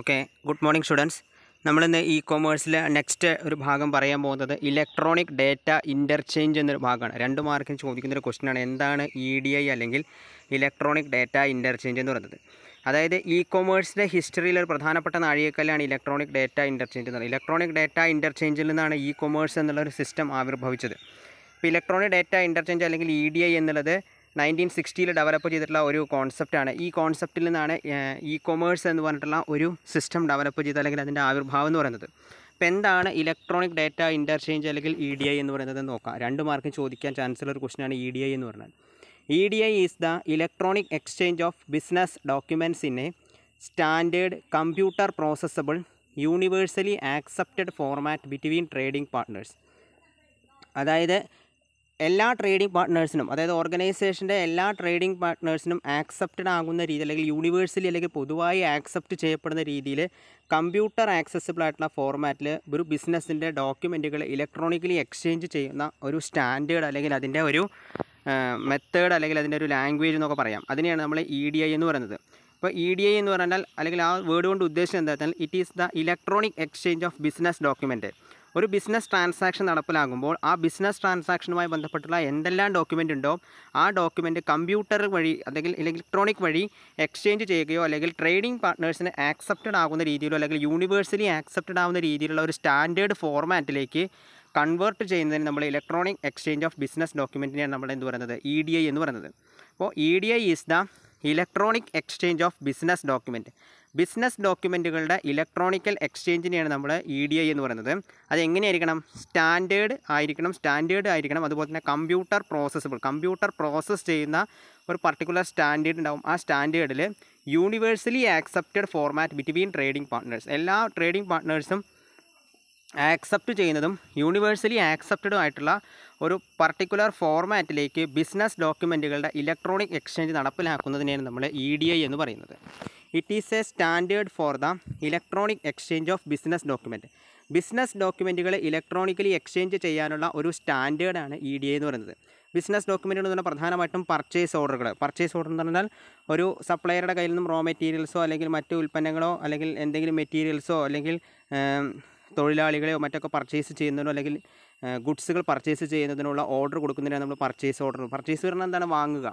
okay good morning students നമ്മളിന്ന് ഇ കോമേഴ്സിലെ നെക്സ്റ്റ് ഒരു ഭാഗം പറയാൻ പോകുന്നത് ഇലക്ട്രോണിക് ഡേറ്റ ഇൻ്റർചേഞ്ച് എന്നൊരു ഭാഗമാണ് രണ്ട് മാർക്കിന് ചോദിക്കുന്ന ഒരു എന്താണ് ഇ ഡി ഐ അല്ലെങ്കിൽ ഇലക്ട്രോണിക് ഡേറ്റ ഇൻ്റർചേഞ്ച് എന്ന് പറയുന്നത് അതായത് ഇ കോമേഴ്സിൻ്റെ ഹിസ്റ്ററിയിൽ ഒരു പ്രധാനപ്പെട്ട നാഴികക്കല്ലാണ് ഇലക്ട്രോണിക് ഡേറ്റ ഇൻ്റർചേഞ്ച് എന്ന് പറയുന്നത് ഇലക്ട്രോണിക് ഡേറ്റ ഇൻ്റർചേഞ്ചിൽ നിന്നാണ് ഇ കൊമേഴ്സ് എന്നുള്ള ഒരു സിസ്റ്റം ആവിർഭവിച്ചത് ഇപ്പോൾ ഇലക്ട്രോണിക് ഡേറ്റ ഇൻ്റർചേഞ്ച് അല്ലെങ്കിൽ ഇ ഡി ഐ എന്നുള്ളത് നയൻറ്റീൻ സിക്സ്റ്റിയിൽ ഡെവലപ്പ് ചെയ്തിട്ടുള്ള ഒരു കോൺസെപ്റ്റാണ് ഈ കോൺസെപ്റ്റിൽ നിന്നാണ് ഇ കൊമേഴ്സ് എന്ന് പറഞ്ഞിട്ടുള്ള ഒരു സിസ്റ്റം ഡെവലപ്പ് ചെയ്ത് അല്ലെങ്കിൽ അതിൻ്റെ ആവിർഭാവം എന്ന് പറയുന്നത് അപ്പോൾ എന്താണ് ഇലക്ട്രോണിക് ഡാറ്റ ഇൻ്റർചേഞ്ച് അല്ലെങ്കിൽ ഇ ഡി ഐ എന്ന് പറയുന്നത് നോക്കാം രണ്ട് മാർക്ക് ചോദിക്കാൻ ചാൻസ് ഒരു ക്വസ്റ്റിനാണ് ഇ ഡി ഐ എന്ന് പറഞ്ഞാൽ E D I is the electronic exchange of business documents in a standard computer processable universally accepted format between trading partners അതായത് എല്ലാ ട്രേഡിംഗ് പാർട്ട്നേഴ്സിനും അതായത് ഓർഗനൈസേഷൻ്റെ എല്ലാ ട്രേഡിംഗ് പാർട്ട്നേഴ്സിനും ആക്സെപ്റ്റഡ് ആകുന്ന രീതി അല്ലെങ്കിൽ യൂണിവേഴ്സലി അല്ലെങ്കിൽ പൊതുവായി ആക്സെപ്റ്റ് ചെയ്യപ്പെടുന്ന രീതിയിൽ കമ്പ്യൂട്ടർ ആക്സസിബിൾ ആയിട്ടുള്ള ഫോർമാറ്റിൽ ഒരു ബിസിനസ്സിൻ്റെ ഡോക്യുമെൻറ്റുകൾ ഇലക്ട്രോണിക്കലി എക്സ്ചേഞ്ച് ചെയ്യുന്ന ഒരു സ്റ്റാൻഡേർഡ് അല്ലെങ്കിൽ അതിൻ്റെ ഒരു മെത്തേഡ് അല്ലെങ്കിൽ അതിൻ്റെ ഒരു ലാംഗ്വേജ് എന്നൊക്കെ പറയാം അതിനെയാണ് നമ്മൾ ഇ ഡി ഐ എന്ന് പറയുന്നത് ഇപ്പോൾ ഇ e ഡി ഐ എന്ന് പറഞ്ഞാൽ അല്ലെങ്കിൽ ആ വേർഡ് കൊണ്ട് ഉദ്ദേശം എന്താ വെച്ചാൽ it is the electronic exchange of business document ഒരു ബിസിനസ് ട്രാൻസാക്ഷൻ നടപ്പിലാകുമ്പോൾ ആ ബിസിനസ് ട്രാൻസാക്ഷനുമായി ബന്ധപ്പെട്ടുള്ള എന്തെല്ലാം ഡോക്യുമെൻ്റ് ഉണ്ടോ ആ ഡോക്യുമെൻ്റ് കമ്പ്യൂട്ടർ വഴി അല്ലെങ്കിൽ ഇലക്ട്രോണിക് വഴി എക്സ്ചേഞ്ച് ചെയ്യുകയോ അല്ലെങ്കിൽ ട്രേഡിംഗ് പാർട്ട്നേഴ്സിന് ആക്സെപ്റ്റഡ് ആകുന്ന രീതിയിലോ അല്ലെങ്കിൽ യൂണിവേഴ്സലി ആക്സെപ്റ്റഡ് ആകുന്ന രീതിയിലുള്ള ഒരു സ്റ്റാൻഡേർഡ് ഫോർമാറ്റിലേക്ക് കൺവേർട്ട് ചെയ്യുന്നതിന് നമ്മൾ ഇലക്ട്രോണിക് എക്സ്ചേഞ്ച് ഓഫ് ബിസിനസ് ഡോക്യുമെൻറ്റിനെയാണ് നമ്മൾ എന്ത് പറയുന്നത് ഇ ഡി ഐ എന്ന് പറയുന്നത് അപ്പോൾ E D I is the electronic exchange of business document business ഡോക്യുമെൻറ്റുകളുടെ ഇലക്ട്രോണിക്കൽ എക്സ്ചേഞ്ചിനെയാണ് നമ്മൾ ഇ ഡി ഐ എന്ന് പറയുന്നത് അത് എങ്ങനെയായിരിക്കണം സ്റ്റാൻഡേർഡ് ആയിരിക്കണം സ്റ്റാൻഡേർഡ് ആയിരിക്കണം അതുപോലെ തന്നെ കമ്പ്യൂട്ടർ പ്രോസസ്സബിൾ കമ്പ്യൂട്ടർ പ്രോസസ്സ് ചെയ്യുന്ന ഒരു പർട്ടിക്കുലർ സ്റ്റാൻഡേർഡ് ഉണ്ടാവും ആ സ്റ്റാൻഡേർഡിൽ universally accepted format between trading partners എല്ലാ ട്രേഡിംഗ് പാർട്ട്നേഴ്സും ആക്സെപ്റ്റ് ചെയ്യുന്നതും യൂണിവേഴ്സലി ആക്സെപ്റ്റഡും ആയിട്ടുള്ള ഒരു പർട്ടിക്കുലർ ഫോർമാറ്റിലേക്ക് ബിസിനസ് ഡോക്യുമെൻറ്റുകളുടെ ഇലക്ട്രോണിക് എക്സ്ചേഞ്ച് നടപ്പിലാക്കുന്നതിനെയാണ് നമ്മൾ ഇ e ഡി ഐ എന്ന് പറയുന്നത് it is a standard for the electronic exchange of business document business ഡോക്യുമെൻറ്റുകൾ ഇലക്ട്രോണിക്കലി എക്സ്ചേഞ്ച് ചെയ്യാനുള്ള ഒരു സ്റ്റാൻഡേർഡാണ് ഇ ഡി ഐ എന്ന് പറയുന്നത് ബിസിനസ് ഡോക്യുമെൻറ്റുകൾ എന്ന് പറഞ്ഞാൽ പ്രധാനമായിട്ടും പർച്ചേസ് ഓർഡറുകൾ പർച്ചേസ് ഓർഡർ എന്ന് പറഞ്ഞാൽ ഒരു സപ്ലയറുടെ കയ്യിൽ നിന്നും റോ മെറ്റീരിയൽസോ അല്ലെങ്കിൽ മറ്റ് ഉൽപ്പന്നങ്ങളോ അല്ലെങ്കിൽ എന്തെങ്കിലും മെറ്റീരിയൽസോ അല്ലെങ്കിൽ തൊഴിലാളികളെയോ മറ്റൊക്കെ പർച്ചേസ് ചെയ്യുന്നതിനോ അല്ലെങ്കിൽ ഗുഡ്സുകൾ പർച്ചേസ് ചെയ്യുന്നതിനുള്ള ഓർഡർ കൊടുക്കുന്നതിനാണ് നമ്മൾ പർച്ചേസ് ഓർഡർ പർച്ചേസ് പറഞ്ഞാൽ എന്താണ് വാങ്ങുക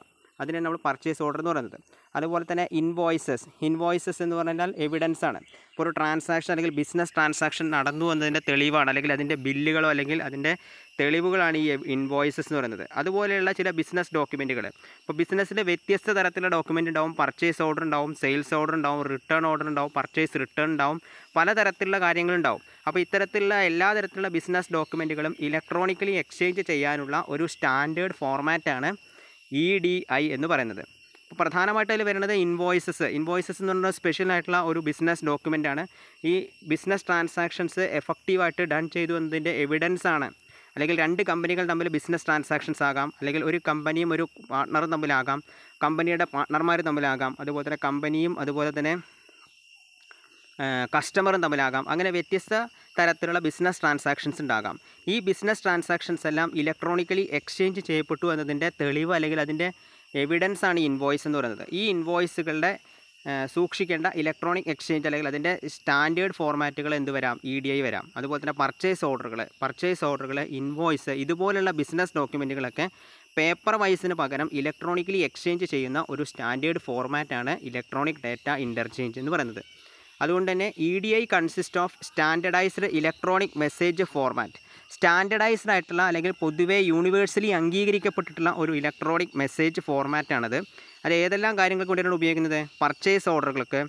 അതിനാണ് നമ്മൾ പർച്ചേസ് ഓർഡർ എന്ന് പറയുന്നത് അതുപോലെ തന്നെ ഇൻവോയ്സസ് ഇൻവോയ്സസ് എന്ന് പറഞ്ഞാൽ എവിഡൻസ് ആണ് ഇപ്പോൾ ഒരു ട്രാൻസാക്ഷൻ അല്ലെങ്കിൽ ബിസിനസ് ട്രാൻസാക്ഷൻ നടന്നു എന്നതിൻ്റെ തെളിവാണ് അല്ലെങ്കിൽ അതിൻ്റെ ബില്ലുകളോ അല്ലെങ്കിൽ അതിൻ്റെ തെളിവുകളാണ് ഈ ഇൻവോയ്സസ് എന്ന് പറയുന്നത് അതുപോലെയുള്ള ചില ബിസിനസ് ഡോക്യുമെൻറ്റുകൾ ഇപ്പോൾ ബിസിനസ്സിൻ്റെ വ്യത്യസ്ത തരത്തിലുള്ള ഡോക്യുമെൻ്റ് ഉണ്ടാവും പർച്ചേസ് ഓർഡർ ഉണ്ടാവും സെയിൽസ് ഓർഡർ ഉണ്ടാവും റിട്ടേൺ ഓർഡർ ഉണ്ടാവും പർച്ചേസ് റിട്ടേൺ ഉണ്ടാവും പലതരത്തിലുള്ള കാര്യങ്ങളുണ്ടാവും അപ്പോൾ ഇത്തരത്തിലുള്ള എല്ലാ തരത്തിലുള്ള ബിസിനസ് ഡോക്യുമെൻറ്റുകളും ഇലക്ട്രോണിക്കലി എക്സ്ചേഞ്ച് ചെയ്യാനുള്ള ഒരു സ്റ്റാൻഡേർഡ് ഫോർമാറ്റാണ് ഇ ഡി ഐ എന്ന് പറയുന്നത് അപ്പോൾ പ്രധാനമായിട്ട് അതിൽ വരുന്നത് ഇൻവോയ്സസ് ഇൻവോയ്സസ് എന്ന് പറയുന്നത് സ്പെഷ്യൽ ആയിട്ടുള്ള ഒരു ബിസിനസ് ഡോക്യുമെൻ്റാണ് ഈ ബിസിനസ് ട്രാൻസാക്ഷൻസ് എഫക്റ്റീവായിട്ട് ഡൺ ചെയ്തു എന്നതിൻ്റെ എവിഡൻസ് ആണ് അല്ലെങ്കിൽ രണ്ട് കമ്പനികൾ തമ്മിൽ ബിസിനസ് ട്രാൻസാക്ഷൻസ് ആകാം അല്ലെങ്കിൽ ഒരു കമ്പനിയും ഒരു പാർട്ണറും തമ്മിലാകാം കമ്പനിയുടെ പാർട്ട്ണർമാർ തമ്മിലാകാം അതുപോലെ തന്നെ കമ്പനിയും അതുപോലെ തന്നെ കസ്റ്റമറും തമ്മിലാകാം അങ്ങനെ വ്യത്യസ്ത തരത്തിലുള്ള ബിസിനസ് ട്രാൻസാക്ഷൻസ് ഉണ്ടാകാം ഈ ബിസിനസ് ട്രാൻസാക്ഷൻസ് എല്ലാം ഇലക്ട്രോണിക്കലി എക്സ്ചേഞ്ച് ചെയ്യപ്പെട്ടു എന്നതിൻ്റെ തെളിവ് അല്ലെങ്കിൽ അതിൻ്റെ എവിഡൻസ് ആണ് ഇൻവോയ്സ് എന്ന് പറയുന്നത് ഈ ഇൻവോയ്സുകളുടെ സൂക്ഷിക്കേണ്ട ഇലക്ട്രോണിക് എക്സ്ചേഞ്ച് അല്ലെങ്കിൽ അതിൻ്റെ സ്റ്റാൻഡേർഡ് ഫോർമാറ്റുകൾ എന്ത് വരാം ഇ ഡി ഐ വരാം അതുപോലെ തന്നെ പർച്ചേസ് ഓർഡറുകൾ പർച്ചേസ് ഓർഡറുകൾ ഇൻവോയ്സ് ഇതുപോലുള്ള ബിസിനസ് ഡോക്യുമെൻറ്റുകളൊക്കെ പേപ്പർ വൈസിന് പകരം ഇലക്ട്രോണിക്കലി എക്സ്ചേഞ്ച് ചെയ്യുന്ന ഒരു സ്റ്റാൻഡേർഡ് ഫോർമാറ്റാണ് ഇലക്ട്രോണിക് ഡാറ്റ ഇൻ്റർചേഞ്ച് എന്ന് പറയുന്നത് അതുകൊണ്ട് തന്നെ E D I consist of standardized electronic message format standardized ആയിട്ടുള്ള അല്ലെങ്കിൽ പൊതുവേ യൂണിവേഴ്സലി അംഗീകരിക്കപ്പെട്ടിട്ടുള്ള ഒരു ഇലക്ട്രോണിക് മെസ്സേജ് ഫോർമാറ്റാണത് അത് ഏതെല്ലാം കാര്യങ്ങൾക്ക് വേണ്ടിയാണ് ഉപയോഗിക്കുന്നത് പർച്ചേസ് ഓർഡറുകൾക്ക്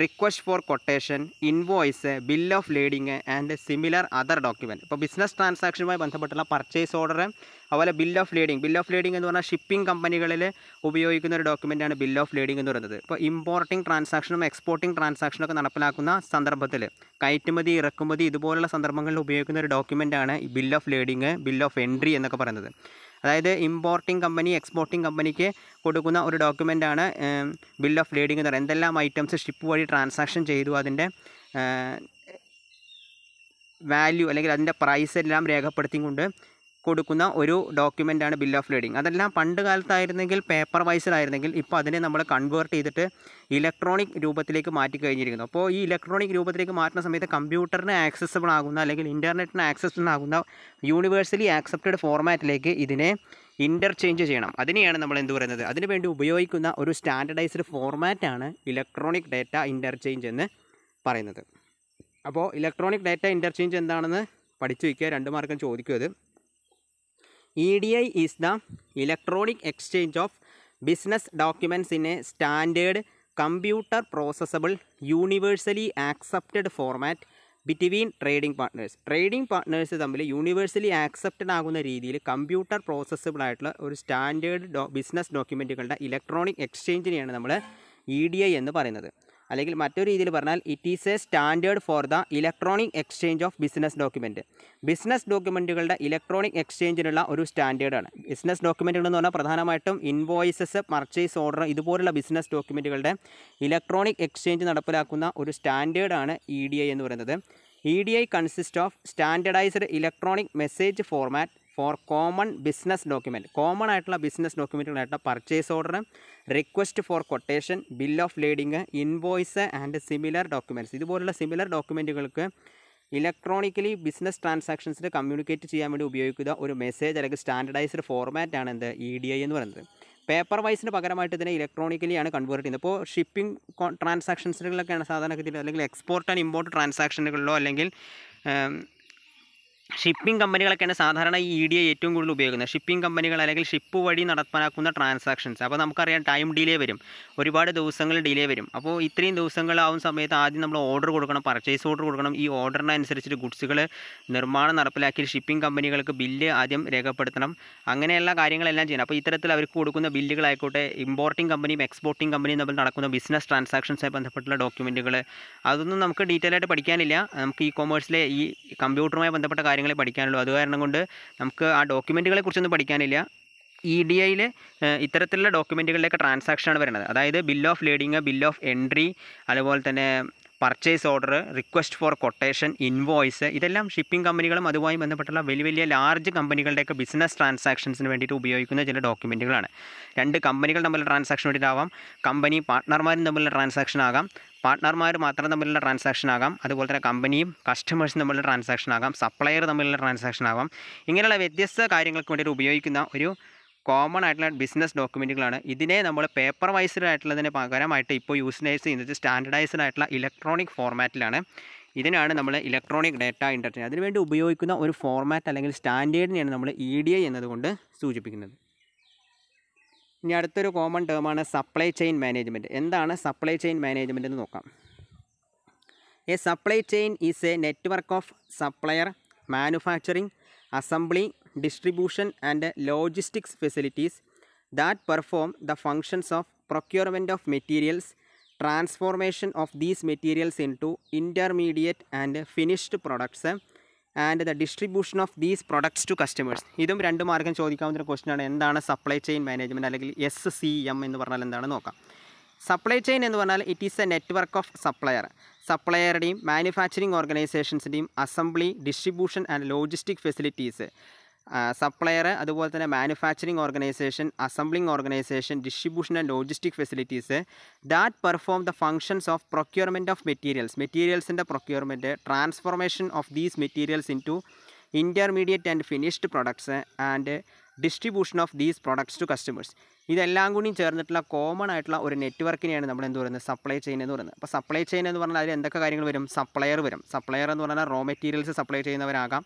request for quotation invoice bill of leading and similar other document ഇപ്പോൾ ബിസിനസ് ട്രാൻസാക്ഷനുമായി ബന്ധപ്പെട്ടുള്ള പർച്ചേസ് ഓർഡർ അതുപോലെ bill of lading bill of lading എന്ന് പറഞ്ഞാൽ ഷിപ്പിംഗ് കമ്പനികളിൽ ഉപയോഗിക്കുന്ന ഒരു ഡോക്യുമെൻ്റാണ് ബിൽ ഓഫ് ലീഡിംഗ് എന്ന് പറയുന്നത് ഇപ്പോൾ ഇമ്പോർട്ടിംഗ് ട്രാൻസാക്ഷനും എക്സ്പോർട്ടിംഗ് ട്രാൻസാക്ഷനും ഒക്കെ നടപ്പിലാക്കുന്ന സന്ദർഭത്തിൽ കയറ്റുമതി ഇറക്കുമതി ഇതുപോലുള്ള സന്ദർഭങ്ങളിൽ ഉപയോഗിക്കുന്ന ഒരു ഡോക്യുമെൻ്റാണ് bill of lading bill of entry എന്നൊക്കെ പറയുന്നത് അതായത് ഇമ്പോർട്ടിംഗ് കമ്പനി എക്സ്പോർട്ടിംഗ് കമ്പനിക്ക് കൊടുക്കുന്ന ഒരു ആണ് ബിൽ ഓഫ് ലേഡിംഗ് എന്ന് പറയുന്നത് എന്തെല്ലാം ഐറ്റംസ് ഷിപ്പ് വഴി ട്രാൻസാക്ഷൻ ചെയ്തു അതിൻ്റെ വാല്യൂ അല്ലെങ്കിൽ അതിൻ്റെ പ്രൈസ് എല്ലാം രേഖപ്പെടുത്തിക്കൊണ്ട് കൊടുക്കുന്ന ഒരു ഡോക്യുമെൻ്റാണ് ബിൽ ഓഫ് ലേഡിംഗ് അതെല്ലാം പണ്ട് കാലത്തായിരുന്നെങ്കിൽ പേപ്പർ വൈസിലായിരുന്നെങ്കിൽ ഇപ്പോൾ അതിനെ നമ്മൾ കൺവേർട്ട് ചെയ്തിട്ട് ഇലക്ട്രോണിക് രൂപത്തിലേക്ക് മാറ്റി കഴിഞ്ഞിരിക്കുന്നു അപ്പോൾ ഈ ഇലക്ട്രോണിക് രൂപത്തിലേക്ക് മാറ്റുന്ന സമയത്ത് കമ്പ്യൂട്ടറിന് ആക്സസബിൾ ആകുന്ന അല്ലെങ്കിൽ ഇൻ്റർനെറ്റിന് ആക്സസബിൾ ആകുന്ന യൂണിവേഴ്സലി ആക്സെപ്റ്റഡ് ഫോർമാറ്റിലേക്ക് ഇതിനെ ഇൻ്റർചേഞ്ച് ചെയ്യണം അതിനെയാണ് നമ്മൾ എന്ത് പറയുന്നത് അതിനുവേണ്ടി ഉപയോഗിക്കുന്ന ഒരു സ്റ്റാൻഡർഡൈസ്ഡ് ഫോർമാറ്റാണ് ഇലക്ട്രോണിക് ഡാറ്റ ഇൻ്റർചേഞ്ച് എന്ന് പറയുന്നത് അപ്പോൾ ഇലക്ട്രോണിക് ഡാറ്റ ഇൻ്റർചേഞ്ച് എന്താണെന്ന് പഠിച്ചു വയ്ക്കുക രണ്ട് മാർക്കും ചോദിക്കും അത് E D I is the electronic exchange of business documents in a standard computer processable universally accepted format between trading partners trading partners തമ്മിൽ യൂണിവേഴ്സലി ആക്സെപ്റ്റഡ് ആകുന്ന രീതിയിൽ കമ്പ്യൂട്ടർ പ്രോസസ്സബിൾ ആയിട്ടുള്ള ഒരു സ്റ്റാൻഡേർഡ് ബിസിനസ് ഡോക്യുമെൻറ്റുകളുടെ ഇലക്ട്രോണിക് എക്സ്ചേഞ്ചിനെയാണ് നമ്മൾ ഇ ഡി ഐ എന്ന് പറയുന്നത് അല്ലെങ്കിൽ മറ്റൊരു രീതിയിൽ പറഞ്ഞാൽ it is a standard for the electronic exchange of business document business ഡോക്യുമെൻറ്റുകളുടെ ഇലക്ട്രോണിക് എക്സ്ചേഞ്ചിനുള്ള ഒരു സ്റ്റാൻഡേർഡാണ് ബിസിനസ് ഡോക്യുമെൻറ്റുകൾ എന്ന് പറഞ്ഞാൽ പ്രധാനമായിട്ടും ഇൻവോയ്സസ് പർച്ചേസ് ഓർഡർ ഇതുപോലുള്ള ബിസിനസ് ഡോക്യുമെൻറ്റുകളുടെ ഇലക്ട്രോണിക് എക്സ്ചേഞ്ച് നടപ്പിലാക്കുന്ന ഒരു സ്റ്റാൻഡേർഡാണ് ഇ ഡി ഐ എന്ന് പറയുന്നത് E D I consist of standardized electronic message format for common business document common ആയിട്ടുള്ള ബിസിനസ് ഡോക്യുമെൻറ്റുകളായിട്ട് purchase order request for quotation bill of lading invoice and similar documents ഇതുപോലുള്ള similar ഡോക്യുമെൻറ്റുകൾക്ക് electronically business ട്രാൻസാക്ഷൻസിൽ communicate ചെയ്യാൻ വേണ്ടി ഉപയോഗിക്കുന്ന ഒരു message അല്ലെങ്കിൽ സ്റ്റാൻഡർഡൈസ്ഡ് ഫോർമാറ്റ് ആണ് എന്ത് ഇ ഡി ഐ എന്ന് പറയുന്നത് പേപ്പർ വൈസിന് പകരമായിട്ട് ഇതിനെ ഇലക്ട്രോണിക്കലി ആണ് കൺവേർട്ട് ചെയ്യുന്നത് ഇപ്പോൾ ഷിപ്പിംഗ് ട്രാൻസാക്ഷൻസിലൊക്കെയാണ് സാധാരണഗതിയിൽ അല്ലെങ്കിൽ എക്സ്പോർട്ട് ആൻഡ് ഇമ്പോർട്ട് ട്രാൻസാക്ഷനുകളിലോ അല്ലെങ്കിൽ ഷിപ്പിംഗ് കമ്പനികളൊക്കെയാണ് സാധാരണ ഈ ഇ ഡി ഐ ഏറ്റവും കൂടുതൽ ഉപയോഗിക്കുന്നത് ഷിപ്പിംഗ് കമ്പനികൾ അല്ലെങ്കിൽ ഷിപ്പ് വഴി നടപ്പാക്കുന്ന ട്രാൻസാക്ഷൻസ് അപ്പോൾ നമുക്കറിയാം ടൈം ഡിലേ വരും ഒരുപാട് ദിവസങ്ങൾ ഡിലേ വരും അപ്പോൾ ഇത്രയും ദിവസങ്ങളാവും സമയത്ത് ആദ്യം നമ്മൾ ഓർഡർ കൊടുക്കണം പർച്ചേസ് ഓർഡർ കൊടുക്കണം ഈ ഓർഡറിനനുസരിച്ചിട്ട് ഗുഡ്സുകൾ നിർമ്മാണം നടപ്പിലാക്കി ഷിപ്പിംഗ് കമ്പനികൾക്ക് ബില്ല് ആദ്യം രേഖപ്പെടുത്തണം അങ്ങനെയുള്ള കാര്യങ്ങളെല്ലാം ചെയ്യണം അപ്പോൾ ഇത്തരത്തിൽ അവർക്ക് കൊടുക്കുന്ന ബില്ലുകളായിക്കോട്ടെ ഇമ്പോർട്ടിംഗ് കമ്പനിയും എക്സ്പോർട്ടിംഗ് കമ്പനിയും തമ്മിൽ നടക്കുന്ന ബിസിനസ് ട്രാൻസാക്ഷൻസുമായി ബന്ധപ്പെട്ടുള്ള ഡോക്യുമെൻറ്റുകൾ അതൊന്നും നമുക്ക് ഡീറ്റെയിൽ ആയിട്ട് പഠിക്കാനില്ല നമുക്ക് ഇ കോമേഴ്സിലെ ഈ കമ്പ്യൂട്ടറുമായി ബന്ധപ്പെട്ട കാര്യങ്ങൾ കാര്യങ്ങളെ പഠിക്കാനുള്ളൂ അത് കാരണം കൊണ്ട് നമുക്ക് ആ ഡോക്യുമെൻറ്റുകളെ കുറിച്ചൊന്നും പഠിക്കാനില്ല ഇ ഡി ഐയിൽ ഇത്തരത്തിലുള്ള ഡോക്യുമെൻറ്റുകളിലൊക്കെ ആണ് വരുന്നത് അതായത് bill of lading bill of entry അതുപോലെ തന്നെ purchase order request for quotation invoice ഇതെല്ലാം ഷിപ്പിംഗ് കമ്പനികളും അതുമായി ബന്ധപ്പെട്ടുള്ള വലിയ വലിയ ലാർജ് കമ്പനികളുടെയൊക്കെ ബിസിനസ് ട്രാൻസാക്ഷൻസിന് വേണ്ടിയിട്ട് ഉപയോഗിക്കുന്ന ചില ഡോക്യുമെൻറ്റുകളാണ് രണ്ട് കമ്പനികൾ തമ്മിലുള്ള ട്രാൻസാക്ഷൻ വേണ്ടിയിട്ടാവാം കമ്പനി പാർട്ട്ണർമാരും തമ്മിലുള്ള ട്രാൻസാക്ഷൻ ആകാം പാർട്ട്ണർമാർ മാത്രം തമ്മിലുള്ള ട്രാൻസാക്ഷൻ ആകാം അതുപോലെ തന്നെ കമ്പനിയും കസ്റ്റമേഴ്സും തമ്മിലുള്ള ട്രാൻസാക്ഷൻ ആകാം സപ്ലയർ തമ്മിലുള്ള ട്രാൻസാക്ഷൻ ആകാം ഇങ്ങനെയുള്ള വ്യത്യസ്ത കാര്യങ്ങൾക്ക് വേണ്ടി ഉപയോഗിക്കുന്ന ഒരു കോമൺ ആയിട്ടുള്ള ബിസിനസ് ഡോക്യുമെൻറ്റുകളാണ് ഇതിനെ നമ്മൾ പേപ്പർ വൈസ്ഡ് ആയിട്ടുള്ളതിന് പകരമായിട്ട് ഇപ്പോൾ യൂസിനൈസ് ചെയ്യുന്നത് സ്റ്റാൻഡർഡൈസ്ഡ് ആയിട്ടുള്ള ഇലക്ട്രോണിക് ഫോർമാറ്റിലാണ് ഇതിനാണ് നമ്മൾ ഇലക്ട്രോണിക് ഡാറ്റ ഇൻ്റർചേഞ്ച് അതിനുവേണ്ടി ഉപയോഗിക്കുന്ന ഒരു ഫോർമാറ്റ് അല്ലെങ്കിൽ സ്റ്റാൻഡേർഡിനെയാണ് നമ്മൾ ഇ e ഡി ഐ എന്നതുകൊണ്ട് സൂചിപ്പിക്കുന്നത് ഇനി അടുത്തൊരു കോമൺ ടേമാണ് സപ്ലൈ ചെയിൻ മാനേജ്മെൻറ്റ് എന്താണ് സപ്ലൈ ചെയിൻ മാനേജ്മെൻറ്റ് എന്ന് നോക്കാം a supply chain is a network of supplier manufacturing assembly distribution and logistics facilities that perform the functions of procurement of materials transformation of these materials in to intermediate and finished products and the distribution of these products to customers ഇതും രണ്ട് മാർഗം ചോദിക്കാവുന്ന ഒരു ക്വസ്റ്റിനാണ് എന്താണ് supply chain management അല്ലെങ്കിൽ S C M എന്ന് പറഞ്ഞാൽ എന്താണ് നോക്കാം സപ്ലൈ ചെയിൻ എന്ന് പറഞ്ഞാൽ it is a network of supplier സപ്ലയറുടെയും മാനുഫാക്ചറിങ് ഓർഗനൈസേഷൻസിൻ്റെയും assembly distribution and logistic facilities supplier അതുപോലെ തന്നെ manufacturing organisation assembling organisation distribution and logistic facilities that perform the functions of procurement of materials മെറ്റീരിയൽസിൻ്റെ procurement transformation of these materials in to intermediate and finished products and distribution of these products to customers ഇതെല്ലാം കൂടി ചേർന്നിട്ടുള്ള common ആയിട്ടുള്ള ഒരു നെറ്റ്വർക്കിനെയാണ് നമ്മൾ എന്ത് പറയുന്നത് supply chain എന്ന് പറയുന്നത് അപ്പോൾ സപ്ലൈ ചെയിൻ എന്ന് പറഞ്ഞാൽ അതിൽ എന്തൊക്കെ കാര്യങ്ങൾ വരും സപ്ലയർ വരും സപ്ലയർ എന്ന് പറഞ്ഞാൽ റോ മെറ്റീരിയൽസ് സപ്ലൈ ചെയ്യുന്നവരാകാം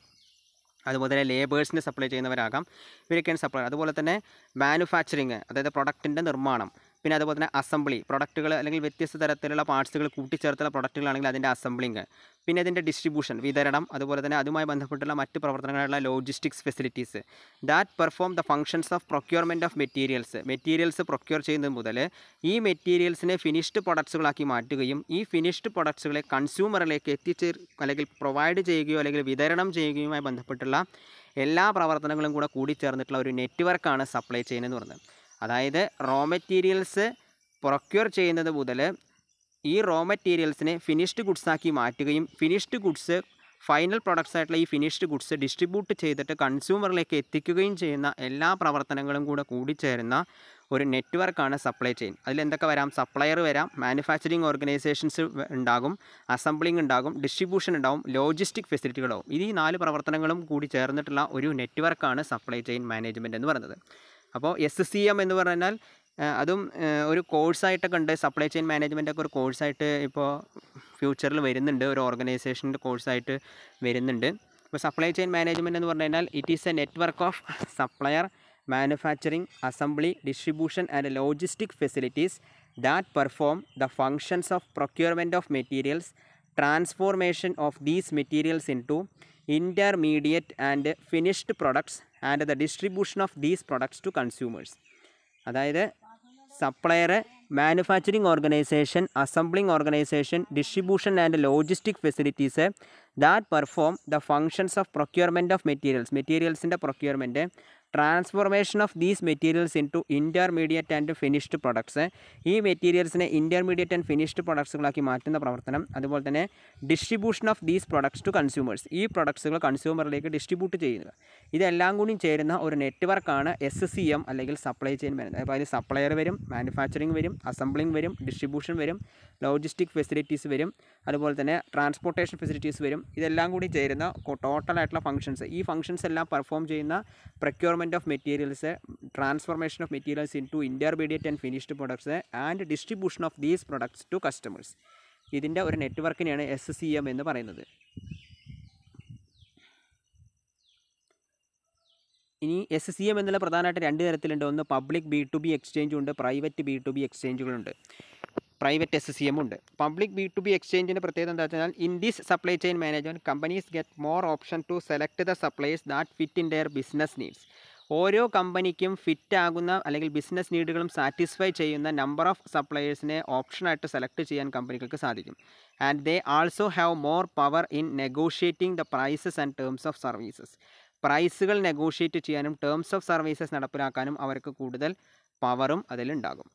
അതുപോലെ തന്നെ ലേബേഴ്സിൻ്റെ സപ്ലൈ ചെയ്യുന്നവരാകാം ഇവരൊക്കെയാണ് സപ്ലൈ അതുപോലെ തന്നെ മാനുഫാക്ചറിങ് അതായത് പ്രൊഡക്റ്റിൻ്റെ നിർമ്മാണം പിന്നെ അതുപോലെ തന്നെ അസംബ്ലി പ്രൊഡക്റ്റുകൾ അല്ലെങ്കിൽ വ്യത്യസ്ത തരത്തിലുള്ള പാർട്സുകൾ കൂട്ടിച്ചേർത്തുള്ള പ്രൊഡക്റ്റുകളാണെങ്കിൽ അതിൻ്റെ അസംബ്ലിങ് പിന്നെ അതിൻ്റെ ഡിസ്ട്രിബ്യൂഷൻ വിതരണം അതുപോലെ തന്നെ അതുമായി ബന്ധപ്പെട്ടുള്ള മറ്റ് പ്രവർത്തനങ്ങളുള്ള logistics facilities that perform the functions of procurement of materials materials procure ചെയ്യുന്നത് മുതൽ ഈ മെറ്റീരിയൽസിനെ ഫിനിഷ്ഡ് പ്രൊഡക്ട്സുകളാക്കി മാറ്റുകയും ഈ ഫിനിഷ്ഡ് പ്രൊഡക്ട്സുകളെ കൺസ്യൂമറിലേക്ക് എത്തിച്ചേർ അല്ലെങ്കിൽ പ്രൊവൈഡ് ചെയ്യുകയോ അല്ലെങ്കിൽ വിതരണം ചെയ്യുകയുമായി ബന്ധപ്പെട്ടുള്ള എല്ലാ പ്രവർത്തനങ്ങളും കൂടെ കൂടിച്ചേർന്നിട്ടുള്ള ഒരു നെറ്റ്വർക്കാണ് സപ്ലൈ ചെയിൻ എന്ന് പറയുന്നത് അതായത് റോ മെറ്റീരിയൽസ് പ്രൊക്യൂർ ചെയ്യുന്നത് മുതൽ ഈ റോ മെറ്റീരിയൽസിനെ ഫിനിഷ്ഡ് ഗുഡ്സാക്കി മാറ്റുകയും ഫിനിഷ്ഡ് ഗുഡ്സ് ഫൈനൽ പ്രൊഡക്ട്സ് ആയിട്ടുള്ള ഈ ഫിനിഷ്ഡ് ഗുഡ്സ് ഡിസ്ട്രിബ്യൂട്ട് ചെയ്തിട്ട് കൺസ്യൂമറിലേക്ക് എത്തിക്കുകയും ചെയ്യുന്ന എല്ലാ പ്രവർത്തനങ്ങളും കൂടെ കൂടിച്ചേരുന്ന ഒരു നെറ്റ്വർക്കാണ് സപ്ലൈ ചെയിൻ അതിൽ എന്തൊക്കെ വരാം സപ്ലയർ വരാം മാനുഫാക്ചറിങ് ഓർഗനൈസേഷൻസ് ഉണ്ടാകും അസംബ്ലിംഗ് ഉണ്ടാകും ഡിസ്ട്രിബ്യൂഷൻ ഉണ്ടാകും ലോജിസ്റ്റിക് ഫെസിലിറ്റികളാവും ഈ നാല് പ്രവർത്തനങ്ങളും കൂടി ചേർന്നിട്ടുള്ള ഒരു നെറ്റ്വർക്കാണ് സപ്ലൈ ചെയിൻ മാനേജ്മെൻറ്റ് എന്ന് പറയുന്നത് അപ്പോൾ എസ് സി എം എന്ന് പറഞ്ഞാൽ അതും ഒരു കോഴ്സായിട്ടൊക്കെ ഉണ്ട് സപ്ലൈ ചെയിൻ മാനേജ്മെൻറ്റൊക്കെ ഒക്കെ ഒരു കോഴ്സായിട്ട് ഇപ്പോൾ ഫ്യൂച്ചറിൽ വരുന്നുണ്ട് ഒരു ഓർഗനൈസേഷൻ്റെ കോഴ്സായിട്ട് വരുന്നുണ്ട് ഇപ്പോൾ സപ്ലൈ ചെയിൻ മാനേജ്മെൻറ്റ് എന്ന് പറഞ്ഞു കഴിഞ്ഞാൽ it is a network of supplier manufacturing assembly distribution and logistic facilities that perform the functions of procurement of materials transformation of these materials in to intermediate and finished products and the distribution of these products to consumers അതായത് supplier manufacturing organisation assembling organisation distribution and logistic facilities that perform the functions of procurement of materials മെറ്റീരിയൽസിൻ്റെ procurement transformation of these materials in to intermediate and finished products ഈ മെറ്റീരിയൽസിനെ intermediate and finished പ്രൊഡക്ട്സുകളാക്കി മാറ്റുന്ന പ്രവർത്തനം അതുപോലെ തന്നെ distribution of these products to consumers ഈ പ്രൊഡക്ട്സുകൾ കൺസ്യൂമറിലേക്ക് ഡിസ്ട്രിബ്യൂട്ട് ചെയ്യുന്നത് ഇതെല്ലാം കൂടി ചേരുന്ന ഒരു നെറ്റ്വർക്കാണ് എസ് സി എം അല്ലെങ്കിൽ സപ്ലൈ ചെയിൻ വരുന്നത് അപ്പോൾ അതിൽ സപ്ലയർ വരും മാനുഫാക്ചറിങ് വരും അസംബ്ലിംഗ് വരും ഡിസ്ട്രിബ്യൂഷൻ വരും ലോജിസ്റ്റിക് ഫെസിലിറ്റീസ് വരും അതുപോലെ തന്നെ ട്രാൻസ്പോർട്ടേഷൻ ഫെസിലിറ്റീസ് വരും ഇതെല്ലാം കൂടി ചേരുന്ന ടോട്ടലായിട്ടുള്ള ഫംഗ്ഷൻസ് ഈ ഫംഗ്ഷൻസ് എല്ലാം പെർഫോം ചെയ്യുന്ന procurement of materials transformation of materials in to intermediate and finished products and distribution of these products to customers ഇതിൻ്റെ ഒരു നെറ്റ്വർക്കിനെയാണ് എസ് സി എം എന്ന് പറയുന്നത് ഇനി എസ് സി എം എന്നുള്ള പ്രധാനമായിട്ട് രണ്ട് തരത്തിലുണ്ട് ഒന്ന് public B to B exchange ഉണ്ട് പ്രൈവറ്റ് ബി ടു ബി എക്സ്ചേഞ്ചുകളുണ്ട് പ്രൈവറ്റ് എസ് സി എം ഉണ്ട് പബ്ലിക് ബി ടു ബി എക്സ്ചേഞ്ചിൻ്റെ പ്രത്യേകത എന്താ വെച്ചാൽ in this supply chain management companies get more option to select the supplies that fit in their business needs ഓരോ കമ്പനിക്കും fit ആകുന്ന അല്ലെങ്കിൽ ബിസിനസ് നീഡുകളും സാറ്റിസ്ഫൈ ചെയ്യുന്ന നമ്പർ ഓഫ് സപ്ലയേഴ്സിനെ ഓപ്ഷനായിട്ട് സെലക്ട് ചെയ്യാൻ കമ്പനികൾക്ക് സാധിക്കും and they also have more power in negotiating the prices and terms of services prices negotiate ചെയ്യാനും ടേംസ് ഓഫ് സർവീസസ് നടപ്പിലാക്കാനും അവർക്ക് കൂടുതൽ പവറും അതിലുണ്ടാകും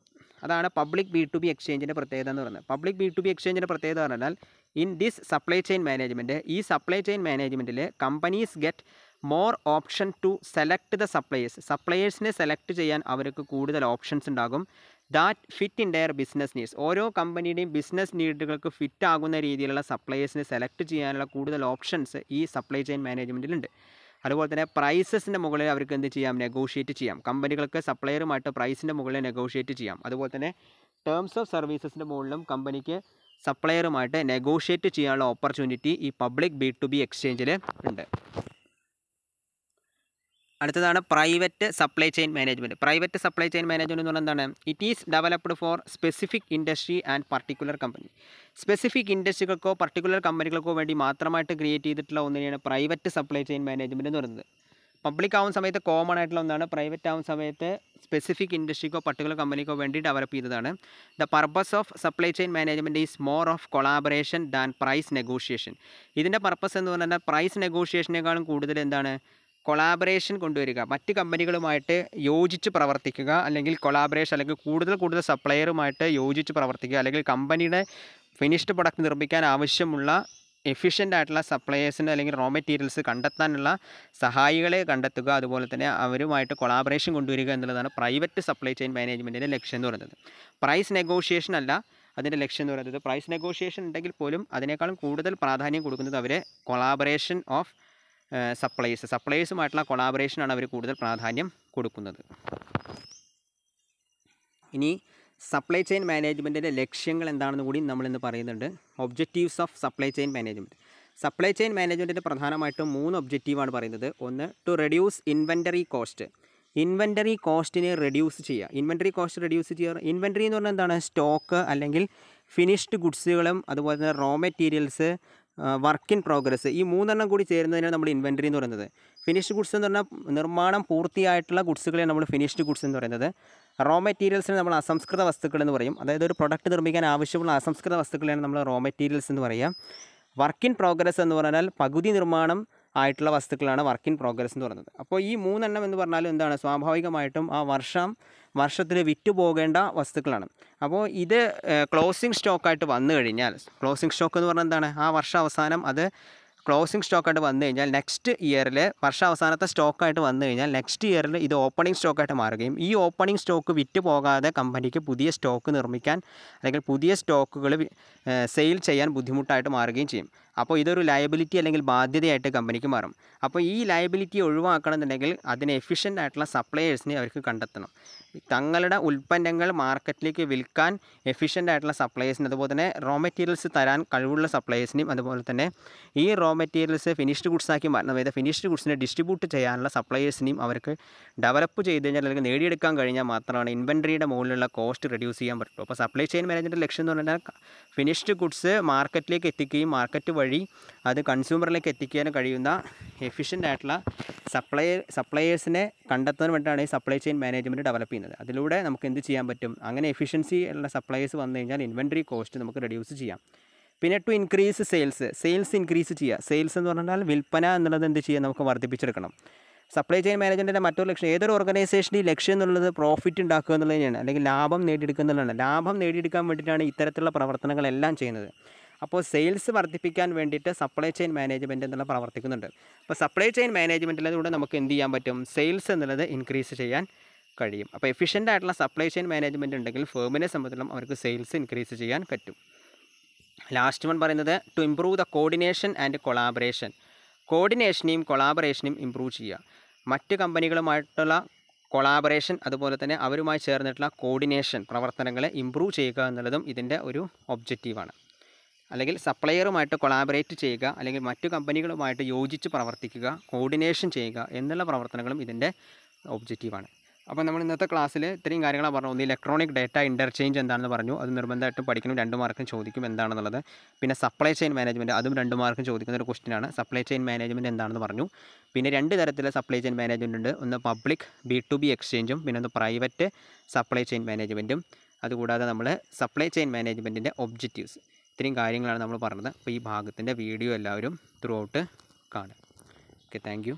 അതാണ് പബ്ലിക് ബി ടു ബി എക്സ്ചേഞ്ചിൻ്റെ പ്രത്യേകത എന്ന് പറയുന്നത് പബ്ലിക് ബി ടു ബി എക്സ്ചേഞ്ചിൻ്റെ പ്രത്യേകത പറഞ്ഞാൽ in this supply chain management ഈ സപ്ലൈ ചെയിൻ മാനേജ്മെൻറ്റിൽ companies get more option to select the suppliers സപ്ലയേഴ്സിനെ സെലക്ട് ചെയ്യാൻ അവർക്ക് കൂടുതൽ ഓപ്ഷൻസ് ഉണ്ടാകും that fit in their business needs ഓരോ കമ്പനിയുടെയും ബിസിനസ് നീഡുകൾക്ക് ഫിറ്റ് ആകുന്ന രീതിയിലുള്ള സപ്ലയേഴ്സിനെ സെലക്ട് ചെയ്യാനുള്ള കൂടുതൽ ഓപ്ഷൻസ് ഈ സപ്ലൈ ചെയിൻ മാനേജ്മെൻറ്റിലുണ്ട് അതുപോലെ തന്നെ പ്രൈസസിൻ്റെ മുകളിൽ അവർക്ക് എന്ത് ചെയ്യാം നെഗോഷിയേറ്റ് ചെയ്യാം കമ്പനികൾക്ക് സപ്ലയറുമായിട്ട് പ്രൈസിൻ്റെ മുകളിൽ നെഗോഷിയേറ്റ് ചെയ്യാം അതുപോലെ തന്നെ ടേംസ് ഓഫ് സർവീസസിൻ്റെ മുകളിലും കമ്പനിക്ക് സപ്ലയറുമായിട്ട് നെഗോഷിയേറ്റ് ചെയ്യാനുള്ള ഓപ്പർച്യൂണിറ്റി ഈ പബ്ലിക് ബി ടു ബി എക്സ്ചേഞ്ചിൽ ഉണ്ട് അടുത്തതാണ് private supply chain management private supply chain management എന്ന് പറഞ്ഞാൽ എന്താണ് it is developed for specific industry and particular company specific ഇൻഡസ്ട്രികൾക്കോ പർട്ടിക്കുലർ കമ്പനികൾക്കോ വേണ്ടി മാത്രമായിട്ട് ക്രിയേറ്റ് ചെയ്തിട്ടുള്ള ഒന്നിനെയാണ് പ്രൈവറ്റ് സപ്ലൈ ചെയിൻ മാനേജ്മെൻറ്റ് എന്ന് പറയുന്നത് പബ്ലിക് ആവുന്ന സമയത്ത് കോമൺ ആയിട്ടുള്ള ഒന്നാണ് പ്രൈവറ്റ് ആവുന്ന സമയത്ത് സ്പെസിഫിക് ഇൻഡസ്ട്രിക്കോ പർട്ടിക്കുലർ കമ്പനിക്കോ വേണ്ടി ഡെവലപ്പ് ചെയ്തതാണ് the purpose of supply chain management is more of collaboration than price negotiation ഇതിൻ്റെ പർപ്പസ് എന്ന് പറഞ്ഞാൽ പ്രൈസ് നെഗോഷിയേഷനേക്കാളും കൂടുതൽ എന്താണ് കൊളാബറേഷൻ കൊണ്ടുവരിക മറ്റ് കമ്പനികളുമായിട്ട് യോജിച്ച് പ്രവർത്തിക്കുക അല്ലെങ്കിൽ കൊളാബറേഷൻ അല്ലെങ്കിൽ കൂടുതൽ കൂടുതൽ സപ്ലയറുമായിട്ട് യോജിച്ച് പ്രവർത്തിക്കുക അല്ലെങ്കിൽ കമ്പനിയുടെ ഫിനിഷ്ഡ് പ്രൊഡക്റ്റ് നിർമ്മിക്കാൻ ആവശ്യമുള്ള എഫിഷ്യൻ്റ് ആയിട്ടുള്ള സപ്ലയേഴ്സിന് അല്ലെങ്കിൽ റോ മെറ്റീരിയൽസ് കണ്ടെത്താനുള്ള സഹായികളെ കണ്ടെത്തുക അതുപോലെ തന്നെ അവരുമായിട്ട് കൊളാബറേഷൻ കൊണ്ടുവരിക എന്നുള്ളതാണ് പ്രൈവറ്റ് സപ്ലൈ ചെയിൻ മാനേജ്മെൻറ്റിൻ്റെ ലക്ഷ്യം എന്ന് പറയുന്നത് പ്രൈസ് നെഗോഷിയേഷൻ അല്ല അതിൻ്റെ ലക്ഷ്യം എന്ന് പറയുന്നത് പ്രൈസ് നെഗോഷിയേഷൻ ഉണ്ടെങ്കിൽ പോലും അതിനേക്കാളും കൂടുതൽ പ്രാധാന്യം കൊടുക്കുന്നത് അവർ കൊളാബറേഷൻ ഓഫ് സപ്ലൈസ് സപ്ലൈസുമായിട്ടുള്ള കൊളാബറേഷനാണ് അവർ കൂടുതൽ പ്രാധാന്യം കൊടുക്കുന്നത് ഇനി സപ്ലൈ ചെയിൻ മാനേജ്മെൻറ്റിൻ്റെ ലക്ഷ്യങ്ങൾ എന്താണെന്ന് കൂടി നമ്മളിന്ന് പറയുന്നുണ്ട് objectives of supply chain management supply chain മാനേജ്മെൻറ്റിൻ്റെ പ്രധാനമായിട്ടും മൂന്ന് ഒബ്ജക്റ്റീവാണ് പറയുന്നത് ഒന്ന് to reduce inventory cost inventory കോസ്റ്റിനെ റെഡ്യൂസ് ചെയ്യുക ഇൻവെൻറ്ററി കോസ്റ്റ് റെഡ്യൂസ് ചെയ്യുക ഇൻവെൻറ്ററി എന്ന് പറഞ്ഞാൽ എന്താണ് സ്റ്റോക്ക് അല്ലെങ്കിൽ ഫിനിഷ്ഡ് ഗുഡ്സുകളും അതുപോലെ തന്നെ raw materials work in progress ഈ മൂന്നെണ്ണം കൂടി ചേരുന്നതിനാണ് നമ്മൾ ഇൻവെൻറ്ററി എന്ന് പറയുന്നത് ഫിനിഷ്ഡ് ഗുഡ്സ് എന്ന് പറഞ്ഞാൽ നിർമ്മാണം പൂർത്തിയായിട്ടുള്ള ഗുഡ്സുകളെ നമ്മൾ ഫിനിഷ്ഡ് ഗുഡ്സ് എന്ന് പറയുന്നത് റോ മെറ്റീരിയൽസിന് നമ്മൾ അസംസ്കൃത വസ്തുക്കൾ എന്ന് പറയും അതായത് ഒരു പ്രൊഡക്റ്റ് നിർമ്മിക്കാൻ ആവശ്യമുള്ള അസംസ്കൃത വസ്തുക്കളെയാണ് നമ്മൾ റോ മെറ്റീരിയൽസ് എന്ന് പറയുക വർക്ക് ഇൻ പ്രോഗ്രസ് എന്ന് പറഞ്ഞാൽ പകുതി നിർമ്മാണം ആയിട്ടുള്ള വസ്തുക്കളാണ് വർക്ക് ഇൻ പ്രോഗ്രസ് എന്ന് പറയുന്നത് അപ്പോൾ ഈ മൂന്നെണ്ണം എന്ന് പറഞ്ഞാൽ എന്താണ് സ്വാഭാവികമായിട്ടും ആ വർഷം വർഷത്തിൽ വിറ്റുപോകേണ്ട വസ്തുക്കളാണ് അപ്പോൾ ഇത് ക്ലോസിംഗ് സ്റ്റോക്കായിട്ട് വന്നു കഴിഞ്ഞാൽ ക്ലോസിംഗ് സ്റ്റോക്ക് എന്ന് പറഞ്ഞാൽ എന്താണ് ആ വർഷ അവസാനം അത് ക്ലോസിംഗ് സ്റ്റോക്കായിട്ട് വന്നു കഴിഞ്ഞാൽ നെക്സ്റ്റ് ഇയറിൽ വർഷാവസാനത്തെ സ്റ്റോക്കായിട്ട് വന്നു കഴിഞ്ഞാൽ നെക്സ്റ്റ് ഇയറിൽ ഇത് ഓപ്പണിംഗ് സ്റ്റോക്കായിട്ട് മാറുകയും ഈ ഓപ്പണിംഗ് സ്റ്റോക്ക് വിറ്റ് പോകാതെ കമ്പനിക്ക് പുതിയ സ്റ്റോക്ക് നിർമ്മിക്കാൻ അല്ലെങ്കിൽ പുതിയ സ്റ്റോക്കുകൾ സെയിൽ ചെയ്യാൻ ബുദ്ധിമുട്ടായിട്ട് മാറുകയും ചെയ്യും അപ്പോൾ ഇതൊരു ലയബിലിറ്റി അല്ലെങ്കിൽ ബാധ്യതയായിട്ട് കമ്പനിക്ക് മാറും അപ്പോൾ ഈ ലയബിലിറ്റി ഒഴിവാക്കണമെന്നുണ്ടെങ്കിൽ അതിന് എഫിഷ്യൻ്റ് ആയിട്ടുള്ള സപ്ലയേഴ്സിനെ അവർക്ക് കണ്ടെത്തണം തങ്ങളുടെ ഉൽപ്പന്നങ്ങൾ മാർക്കറ്റിലേക്ക് വിൽക്കാൻ എഫിഷ്യൻ്റ് ആയിട്ടുള്ള സപ്ലയേഴ്സിന് അതുപോലെ തന്നെ റോ മെറ്റീരിയൽസ് തരാൻ കഴിവുള്ള സപ്ലയേഴ്സിനും അതുപോലെ തന്നെ ഈ റോ മെറ്റീരിയൽസ് ഫിനിഷ്ഡ് ഗുഡ്സാക്കി മാറ്റണം അതായത് ഫിനിഷ്ഡ് ഗുഡ്സിനെ ഡിസ്ട്രിബ്യൂട്ട് ചെയ്യാനുള്ള സപ്ലയേഴ്സിനെയും അവർക്ക് ഡെവലപ്പ് ചെയ്ത് കഴിഞ്ഞാൽ അല്ലെങ്കിൽ നേടിയെടുക്കാൻ കഴിഞ്ഞാൽ മാത്രമാണ് ഇൻവെൻട്രിയുടെ മുകളിലുള്ള കോസ്റ്റ് റെഡ്യൂസ് ചെയ്യാൻ പറ്റുള്ളൂ അപ്പോൾ സപ്ലൈ ചെയിൻ മാനേജ്മെൻറ്റ് ലക്ഷ്യം എന്ന് പറഞ്ഞാൽ ഫിനിഷ്ഡ് ഗുഡ്സ് മാർക്കറ്റിലേക്ക് എത്തിക്കുകയും മാർക്കറ്റ് വഴി അത് കൺസ്യൂമറിലേക്ക് എത്തിക്കാൻ കഴിയുന്ന എഫിഷ്യൻ്റ് ആയിട്ടുള്ള സപ്ലൈ സപ്ലയേഴ്സിനെ കണ്ടെത്താൻ വേണ്ടിയിട്ടാണ് ഈ സപ്ലൈ ചെയിൻ മാനേജ്മെൻറ്റ് ഡെവലപ്പ് ചെയ്യുന്നത് അതിലൂടെ നമുക്ക് എന്ത് ചെയ്യാൻ പറ്റും അങ്ങനെ എഫിഷ്യൻസി ഉള്ള സപ്ലൈസ് വന്നു കഴിഞ്ഞാൽ ഇൻവെൻട്രി കോസ്റ്റ് നമുക്ക് റെഡ്യൂസ് ചെയ്യാം പിന്നെ to increase sales sales increase ചെയ്യുക സെയിൽസ് എന്ന് പറഞ്ഞാൽ വിൽപ്പന എന്നുള്ളത് എന്ത് ചെയ്യുക നമുക്ക് വർദ്ധിപ്പിച്ചെടുക്കണം സപ്ലൈ ചെയിൻ മാനേജ്മെൻറ്റിൻ്റെ മറ്റൊരു ലക്ഷ്യം ഏതൊരു ഓർഗനൈസേഷൻ്റെ ലക്ഷ്യം എന്നുള്ളത് പ്രോഫിറ്റ് ഉണ്ടാക്കുക എന്നുള്ളതിനാണ് തന്നെയാണ് അല്ലെങ്കിൽ ലാഭം നേടിയെടുക്കുക എന്നുള്ളതാണ് ലാഭം നേടിയെടുക്കാൻ വേണ്ടിയിട്ടാണ് ഇത്തരത്തിലുള്ള പ്രവർത്തനങ്ങളെല്ലാം ചെയ്യുന്നത് അപ്പോൾ സെയിൽസ് വർദ്ധിപ്പിക്കാൻ വേണ്ടിയിട്ട് സപ്ലൈ ചെയിൻ മാനേജ്മെൻറ്റ് എന്നുള്ള പ്രവർത്തിക്കുന്നുണ്ട് അപ്പോൾ സപ്ലൈ ചെയിൻ മാനേജ്മെൻറ്റിലൂടെ നമുക്ക് എന്ത് ചെയ്യാൻ പറ്റും സെയിൽസ് എന്നുള്ളത് ഇൻക്രീസ് ചെയ്യാൻ കഴിയും അപ്പോൾ എഫിഷ്യൻ്റ് ആയിട്ടുള്ള സപ്ലൈ ചെയിൻ മാനേജ്മെൻറ്റ് ഉണ്ടെങ്കിൽ ഫേമിനെ സംബന്ധിച്ചിടത്തോളം അവർക്ക് സെയിൽസ് ഇൻക്രീസ് ചെയ്യാൻ പറ്റും ലാസ്റ്റ് വൺ പറയുന്നത് to improve the coordination and collaboration കോർഡിനേഷനെയും കൊളാബറേഷനെയും ഇമ്പ്രൂവ് ചെയ്യുക മറ്റ് കമ്പനികളുമായിട്ടുള്ള കൊളാബറേഷൻ അതുപോലെ തന്നെ അവരുമായി ചേർന്നിട്ടുള്ള കോർഡിനേഷൻ പ്രവർത്തനങ്ങളെ ഇമ്പ്രൂവ് ചെയ്യുക എന്നുള്ളതും ഇതിൻ്റെ ഒരു ഒബ്ജക്റ്റീവാണ് അല്ലെങ്കിൽ സപ്ലയറുമായിട്ട് കൊളാബറേറ്റ് ചെയ്യുക അല്ലെങ്കിൽ മറ്റു കമ്പനികളുമായിട്ട് യോജിച്ച് പ്രവർത്തിക്കുക കോർഡിനേഷൻ ചെയ്യുക എന്നുള്ള പ്രവർത്തനങ്ങളും ഇതിൻ്റെ ഒബ്ജക്റ്റീവാണ് അപ്പോൾ നമ്മൾ ഇന്നത്തെ ക്ലാസ്സിൽ ഇത്രയും കാര്യങ്ങളാണ് പറഞ്ഞു ഒന്ന് ഇലക്ട്രോണിക് ഡേറ്റ ഇൻ്റർചേഞ്ച് എന്താണെന്ന് പറഞ്ഞു അത് നിർബന്ധമായിട്ടും പഠിക്കണം രണ്ട് മാർക്കും ചോദിക്കും എന്താണെന്നുള്ളത് പിന്നെ സപ്ലൈ ചെയിൻ മാനേജ്മെൻറ്റ് അതും രണ്ട് മാർക്കും ചോദിക്കുന്ന ഒരു ആണ് സപ്ലൈ ചെയിൻ മാനേജ്മെൻറ്റ് എന്താണെന്ന് പറഞ്ഞു പിന്നെ രണ്ട് തരത്തിലുള്ള സപ്ലൈ ചെയിൻ മാനേജ്മെൻറ്റ് ഉണ്ട് ഒന്ന് പബ്ലിക് ബി ടു ബി എക്സ്ചേഞ്ചും പിന്നെ ഒന്ന് പ്രൈവറ്റ് സപ്ലൈ ചെയിൻ മാനേജ്മെൻറ്റും അതുകൂടാതെ നമ്മൾ സപ്ലൈ ചെയിൻ മാനേജ്മെൻറ്റിൻ്റെ ഒബ്ജക്റ്റീവ്സ് ഇത്രയും കാര്യങ്ങളാണ് നമ്മൾ പറഞ്ഞത് അപ്പോൾ ഈ ഭാഗത്തിൻ്റെ വീഡിയോ എല്ലാവരും ത്രൂ ഔട്ട് കാണുക ഓക്കെ താങ്ക്